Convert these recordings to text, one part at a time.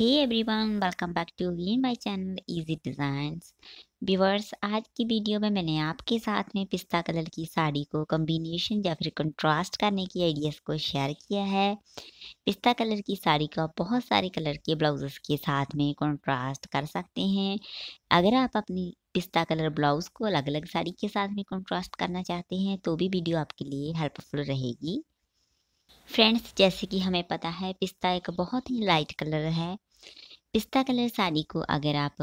है every one welcome back to वीन my channel easy designs viewers आज की वीडियो में मैंने आपके साथ में पिस्ता कलर की साड़ी को कम्बिनेशन या फिर कंट्रास्ट करने की आइडियाज़ को शेयर किया है पिस्ता कलर की साड़ी को बहुत सारे कलर के ब्लाउज़ के साथ में कंट्रास्ट कर सकते हैं अगर आप अपनी पिस्ता कलर ब्लाउज़ को अलग अलग साड़ी के साथ में कंट्रास्ट करना चाहते हैं तो भी वीडियो आपके लिए हेल्पफुल रहेगी फ्रेंड्स जैसे कि हमें पता है पिस्ता एक बहुत ही लाइट कलर है पिस्ता कलर साड़ी को अगर आप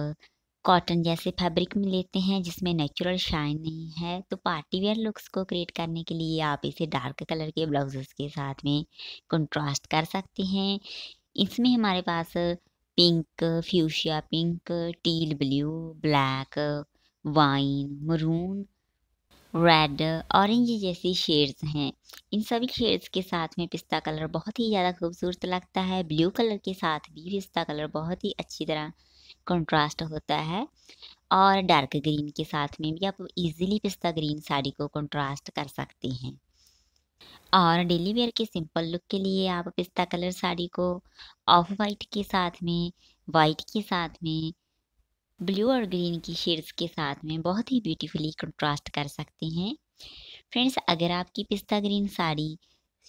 कॉटन जैसे फैब्रिक में लेते हैं जिसमें नेचुरल शाइन नहीं है तो पार्टी वेयर लुक्स को क्रिएट करने के लिए आप इसे डार्क कलर के ब्लाउजेस के साथ में कंट्रास्ट कर सकते हैं इसमें हमारे पास pink fuchsia pink teal blue black wine maroon red orange जैसी शेड्स हैं इन सभी शेड्स के साथ में पिस्ता कलर बहुत ही ज़्यादा खूबसूरत लगता है ब्लू कलर के साथ भी पिस्ता कलर बहुत ही अच्छी तरह कंट्रास्ट होता है और डार्क ग्रीन के साथ में भी आप इजीली पिस्ता ग्रीन साड़ी को कंट्रास्ट कर सकते हैं और डेली वेयर के सिंपल लुक के लिए आप पिस्ता कलर साड़ी को ऑफ वाइट के साथ में वाइट के साथ में ब्लू और ग्रीन की शेड्स के साथ में बहुत ही ब्यूटीफुली कंट्रास्ट कर सकते हैं फ्रेंड्स अगर आपकी पिस्ता ग्रीन साड़ी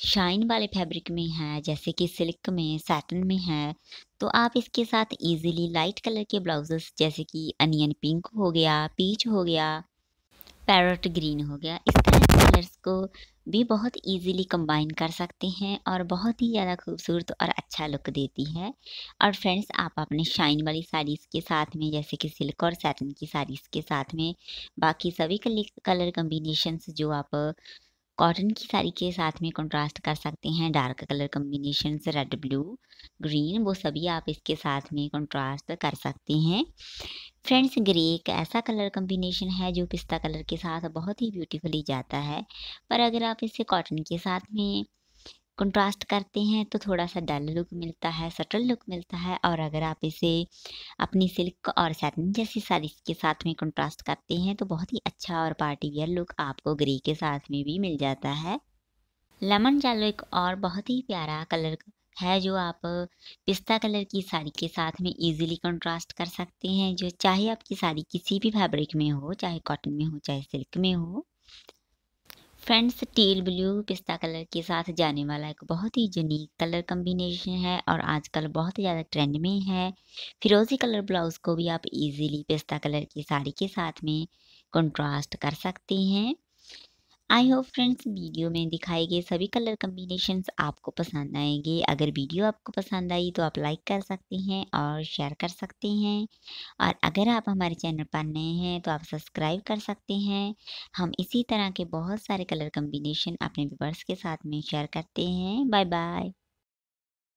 शाइन वाले फैब्रिक में है जैसे कि सिल्क में सैटन में है तो आप इसके साथ इजीली लाइट कलर के ब्लाउजेस जैसे कि अनियन पिंक हो गया पीच हो गया पैरट ग्रीन हो गया इस तरह कलर्स को भी बहुत इजीली कंबाइन कर सकते हैं और बहुत ही ज़्यादा खूबसूरत और अच्छा लुक देती है और फ्रेंड्स आप अपने शाइन वाली साड़ीज़ के साथ में जैसे कि सिल्क और सैटन की साड़ीज़ के साथ में बाकी सभी कलर कम्बिनेशन जो आप कॉटन की साड़ी के साथ में कंट्रास्ट कर सकते हैं dark colour combination red blue green वो सभी आप इसके साथ में कंट्रास्ट कर सकते हैं फ्रेंड्स ग्रे एक ऐसा कलर कम्बिनेशन है जो पिस्ता कलर के साथ बहुत ही ब्यूटीफुली जाता है पर अगर आप इसे कॉटन के साथ में कंट्रास्ट करते हैं तो थोड़ा सा डल लुक मिलता है सटल लुक मिलता है और अगर आप इसे अपनी सिल्क और सैटन जैसी साड़ीज के साथ में कंट्रास्ट करते हैं तो बहुत ही अच्छा और पार्टी वियर लुक आपको ग्रे के साथ में भी मिल जाता है लेमन जेलो एक और बहुत ही प्यारा कलर है जो आप पिस्ता कलर की साड़ी के साथ में इजीली कंट्रास्ट कर सकते हैं जो चाहे आपकी साड़ी किसी भी फैब्रिक में हो चाहे कॉटन में हो चाहे सिल्क में हो फ्रेंड्स टील ब्लू पिस्ता कलर के साथ जाने वाला एक बहुत ही यूनिक कलर कम्बिनेशन है और आजकल बहुत ज़्यादा ट्रेंड में है फिरोज़ी कलर ब्लाउज़ को भी आप इजीली पिस्ता कलर की साड़ी के साथ में कंट्रास्ट कर सकते हैं आई होप फ्रेंड्स वीडियो में दिखाए गए सभी कलर कम्बिनेशन आपको पसंद आएंगे अगर वीडियो आपको पसंद आई तो आप लाइक कर सकते हैं और शेयर कर सकते हैं और अगर आप हमारे चैनल पर नए हैं तो आप सब्सक्राइब कर सकते हैं हम इसी तरह के बहुत सारे कलर कम्बिनेशन अपने व्यूवर्स के साथ में शेयर करते हैं बाय बाय